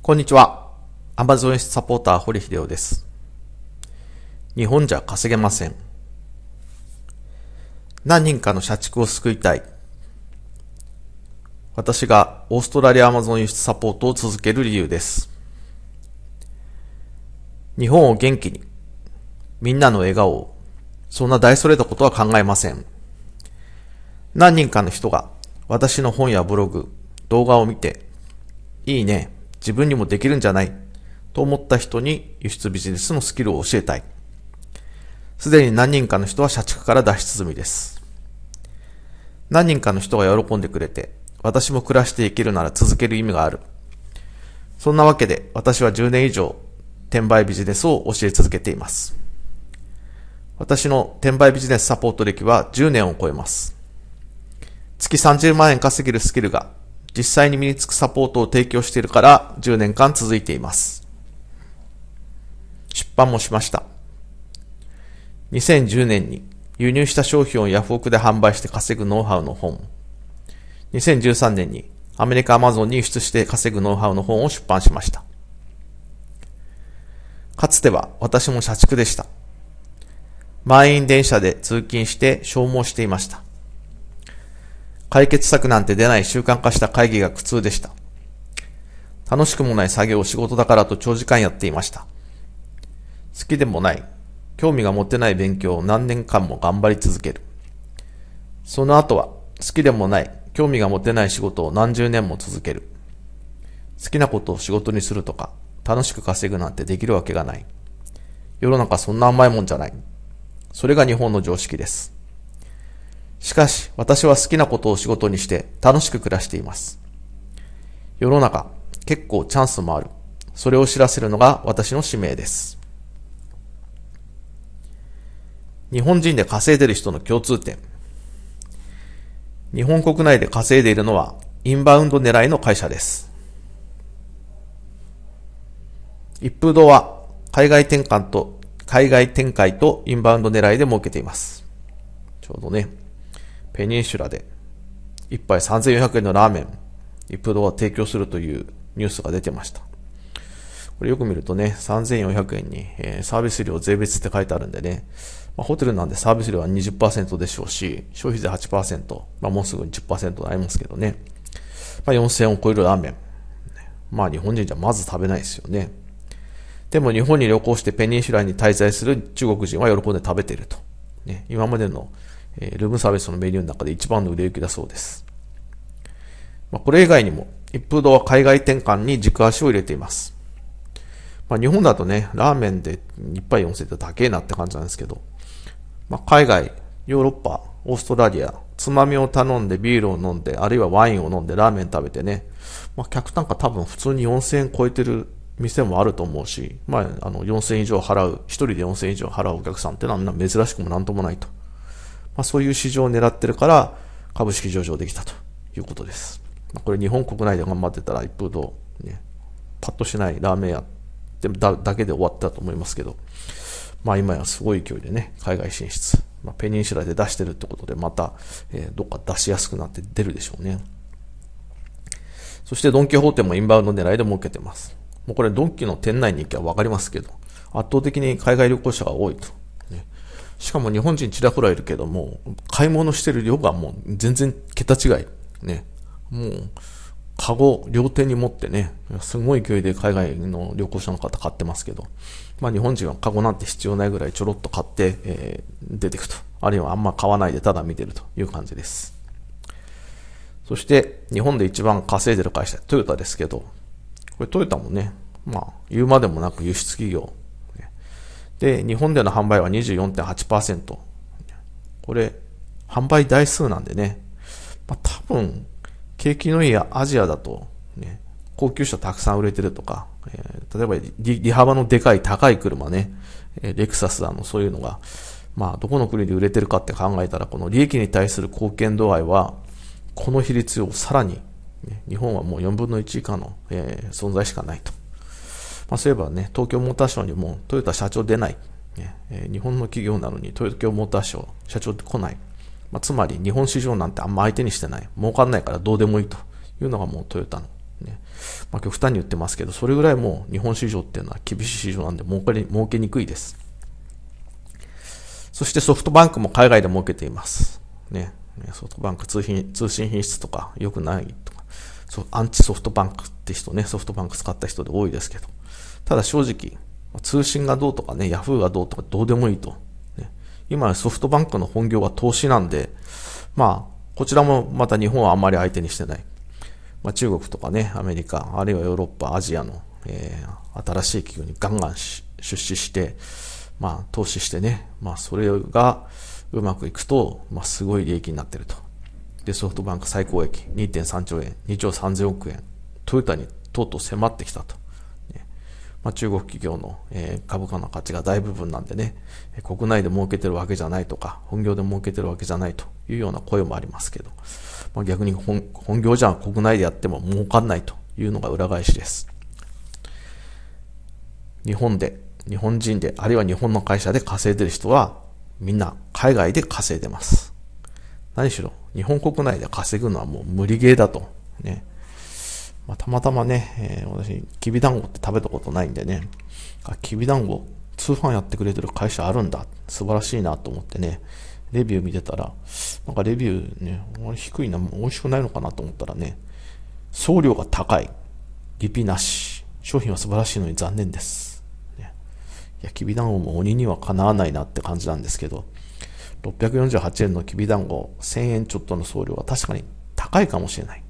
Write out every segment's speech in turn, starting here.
こんにちは。アマゾンサポーター堀秀夫です。日本じゃ稼げません。何人かの社畜を救いたい。私がオーストラリアアマゾン輸出サポートを続ける理由です。日本を元気に、みんなの笑顔を、そんな大それたことは考えません。何人かの人が私の本やブログ、動画を見て、いいね、自分にもできるんじゃないと思った人に輸出ビジネスのスキルを教えたい。すでに何人かの人は社畜から脱出済みです。何人かの人が喜んでくれて、私も暮らしていけるなら続ける意味がある。そんなわけで私は10年以上転売ビジネスを教え続けています。私の転売ビジネスサポート歴は10年を超えます。月30万円稼げるスキルが実際に身につくサポートを提供しているから10年間続いています。出版もしました。2010年に輸入した商品をヤフオクで販売して稼ぐノウハウの本。2013年にアメリカアマゾンに輸出して稼ぐノウハウの本を出版しました。かつては私も社畜でした。満員電車で通勤して消耗していました。解決策なんて出ない習慣化した会議が苦痛でした。楽しくもない作業を仕事だからと長時間やっていました。好きでもない、興味が持てない勉強を何年間も頑張り続ける。その後は、好きでもない、興味が持てない仕事を何十年も続ける。好きなことを仕事にするとか、楽しく稼ぐなんてできるわけがない。世の中そんな甘いもんじゃない。それが日本の常識です。しかし、私は好きなことを仕事にして楽しく暮らしています。世の中、結構チャンスもある。それを知らせるのが私の使命です。日本人で稼いでる人の共通点。日本国内で稼いでいるのは、インバウンド狙いの会社です。一風堂は、海外転換と、海外展開とインバウンド狙いで設けています。ちょうどね。ペニンシュラで1杯3400円のラーメン、一プ堂は提供するというニュースが出てました。これよく見るとね、3400円に、えー、サービス料税別って書いてあるんでね、まあ、ホテルなんでサービス料は20%でしょうし、消費税8%、まあ、もうすぐ10%になりますけどね、まあ、4000を超えるラーメン。まあ日本人じゃまず食べないですよね。でも日本に旅行してペニンシュラに滞在する中国人は喜んで食べていると。ね、今までのえルームサービスのメニューの中で一番の売れ行きだそうです。まあ、これ以外にも、一風堂は海外転換に軸足を入れています。まあ、日本だとね、ラーメンで1杯4000円って高えなって感じなんですけど、まあ、海外、ヨーロッパ、オーストラリア、つまみを頼んでビールを飲んで、あるいはワインを飲んでラーメン食べてね、まあ、客単価多分普通に4000円超えてる店もあると思うし、まあ、あの4000円以上払う、1人で4000円以上払うお客さんってのは珍しくもなんともないと。まあ、そういう市場を狙ってるから株式上場できたということです。まあ、これ日本国内で頑張ってたら一風堂、ね、パッとしないラーメン屋だだけで終わったと思いますけど、まあ今やすごい勢いでね、海外進出、まあ、ペニンシュラで出してるってことで、また、えー、どっか出しやすくなって出るでしょうね。そしてドン・キホーテもインバウンド狙いで儲けてます。もうこれドンキの店内に行けばわかりますけど、圧倒的に海外旅行者が多いと。しかも日本人ちらほらいるけども、買い物してる量がもう全然桁違い。ね。もう、カゴ両手に持ってね、すごい勢いで海外の旅行者の方買ってますけど、まあ日本人はカゴなんて必要ないぐらいちょろっと買って、えー、出ていくと。あるいはあんま買わないでただ見てるという感じです。そして、日本で一番稼いでる会社、トヨタですけど、これトヨタもね、まあ、言うまでもなく輸出企業で、日本での販売は24.8%。これ、販売台数なんでね、まあ、多分、景気のいいアジアだと、ね、高級車たくさん売れてるとか、えー、例えば利幅のでかい高い車ね、えレクサスだの、そういうのが、まあ、どこの国で売れてるかって考えたら、この利益に対する貢献度合いは、この比率をさらに、ね、日本はもう4分の1以下の、えー、存在しかないと。まあ、そういえばね、東京モーターショーにもトヨタ社長出ない。ねえ日本の企業なのに東京モーターショー社長来ない。まあ、つまり日本市場なんてあんま相手にしてない。儲かんないからどうでもいいというのがもうトヨタの。ね。まあ、極端に言ってますけど、それぐらいもう日本市場っていうのは厳しい市場なんで儲かり、儲けにくいです。そしてソフトバンクも海外で儲けています。ね。ソフトバンク通信通信品質とか良くないとか、アンチソフトバンクって人ね、ソフトバンク使った人で多いですけど。ただ正直、通信がどうとかね、ヤフーがどうとかどうでもいいと。ね、今ソフトバンクの本業は投資なんで、まあ、こちらもまた日本はあんまり相手にしてない。まあ、中国とかね、アメリカ、あるいはヨーロッパ、アジアの、えー、新しい企業にガンガン出資して、まあ、投資してね、まあ、それがうまくいくと、まあ、すごい利益になってると。で、ソフトバンク最高益2.3兆円、2兆3000億円、トヨタにとうとう迫ってきたと。まあ、中国企業の、えー、株価の価値が大部分なんでね、国内で儲けてるわけじゃないとか、本業で儲けてるわけじゃないというような声もありますけど、まあ、逆に本業じゃ国内でやっても儲かんないというのが裏返しです。日本で、日本人で、あるいは日本の会社で稼いでる人は、みんな海外で稼いでます。何しろ、日本国内で稼ぐのはもう無理ゲーだと。ね。まあ、たまたまね、えー、私、きびだんごって食べたことないんでね、あ、きびだんご、通販やってくれてる会社あるんだ、素晴らしいなと思ってね、レビュー見てたら、なんかレビューね、低いな、美味しくないのかなと思ったらね、送料が高い、リピなし、商品は素晴らしいのに残念です。ね、いや、きびだんごも鬼にはかなわないなって感じなんですけど、648円のきびだんご、1000円ちょっとの送料は確かに高いかもしれない。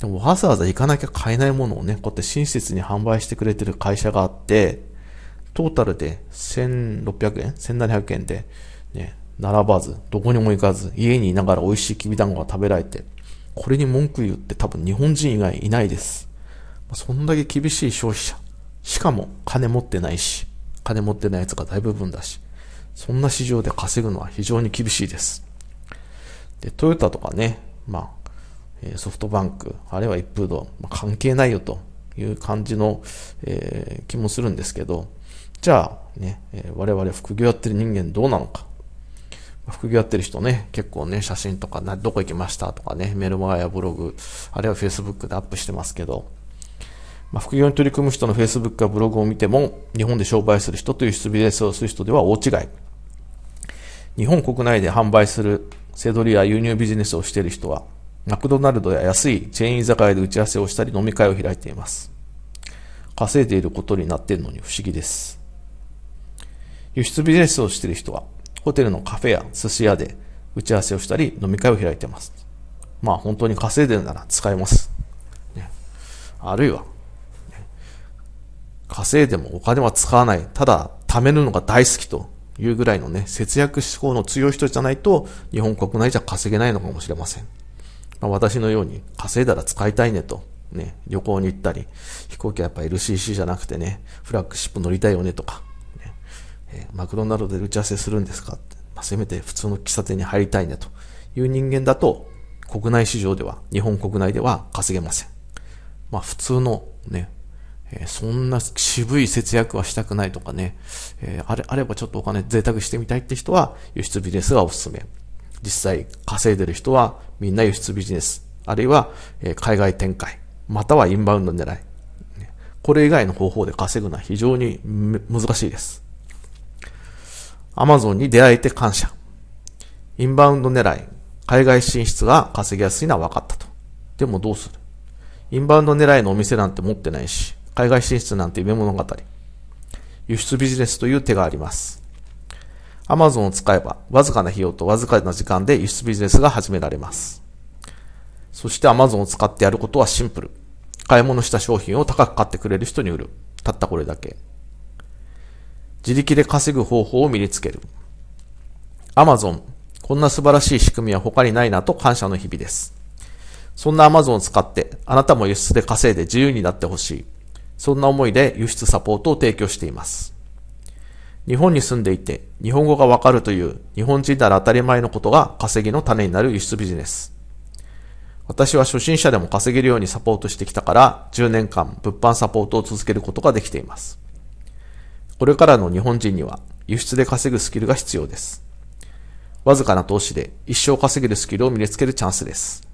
でもわざわざ行かなきゃ買えないものをね、こうやって親切に販売してくれてる会社があって、トータルで1600円 ?1700 円で、ね、並ばず、どこにも行かず、家にいながら美味しいきびだんごが食べられて、これに文句言って多分日本人以外いないです。そんだけ厳しい消費者。しかも金持ってないし、金持ってないやつが大部分だし、そんな市場で稼ぐのは非常に厳しいです。で、トヨタとかね、まあ、ソフトバンク、あるいは一風堂、まあ、関係ないよという感じの、えー、気もするんですけど、じゃあね、えー、我々副業やってる人間どうなのか。副業やってる人ね、結構ね、写真とか、どこ行きましたとかね、メルマガやブログ、あるいは Facebook でアップしてますけど、まあ、副業に取り組む人の Facebook やブログを見ても、日本で商売する人という出ビレスをする人では大違い。日本国内で販売するセドリや輸入ビジネスをしている人は、マクドナルドや安いチェーン居酒屋で打ち合わせをしたり飲み会を開いています。稼いでいることになっているのに不思議です。輸出ビジネスをしている人は、ホテルのカフェや寿司屋で打ち合わせをしたり飲み会を開いています。まあ本当に稼いでるなら使えます。ね、あるいは、ね、稼いでもお金は使わない。ただ貯めるのが大好きというぐらいのね、節約志向の強い人じゃないと、日本国内じゃ稼げないのかもしれません。まあ、私のように稼いだら使いたいねと、ね、旅行に行ったり、飛行機はやっぱ LCC じゃなくてね、フラッグシップ乗りたいよねとか、ねえー、マクドナルドで打ち合わせするんですかって、まあ、せめて普通の喫茶店に入りたいねという人間だと、国内市場では、日本国内では稼げません。まあ普通のね、えー、そんな渋い節約はしたくないとかね、えー、あれ、あればちょっとお金贅沢してみたいって人は、輸出ビジネスがおすすめ。実際稼いでる人はみんな輸出ビジネス、あるいは海外展開、またはインバウンド狙い。これ以外の方法で稼ぐのは非常に難しいです。Amazon に出会えて感謝。インバウンド狙い、海外進出が稼ぎやすいのは分かったと。でもどうするインバウンド狙いのお店なんて持ってないし、海外進出なんて夢物語。輸出ビジネスという手があります。Amazon を使えば、わずかな費用とわずかな時間で輸出ビジネスが始められます。そして Amazon を使ってやることはシンプル。買い物した商品を高く買ってくれる人に売る。たったこれだけ。自力で稼ぐ方法を身につける。Amazon、こんな素晴らしい仕組みは他にないなと感謝の日々です。そんな Amazon を使って、あなたも輸出で稼いで自由になってほしい。そんな思いで輸出サポートを提供しています。日本に住んでいて、日本語がわかるという、日本人なら当たり前のことが稼ぎの種になる輸出ビジネス。私は初心者でも稼げるようにサポートしてきたから、10年間物販サポートを続けることができています。これからの日本人には、輸出で稼ぐスキルが必要です。わずかな投資で一生稼げるスキルを身につけるチャンスです。